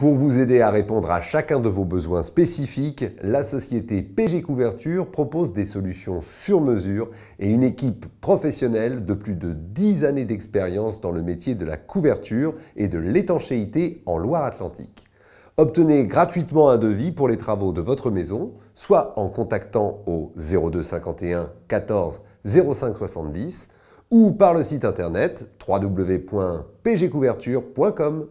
Pour vous aider à répondre à chacun de vos besoins spécifiques, la société PG Couverture propose des solutions sur mesure et une équipe professionnelle de plus de 10 années d'expérience dans le métier de la couverture et de l'étanchéité en Loire-Atlantique. Obtenez gratuitement un devis pour les travaux de votre maison, soit en contactant au 0251 51 14 05 70 ou par le site internet www.pgcouverture.com.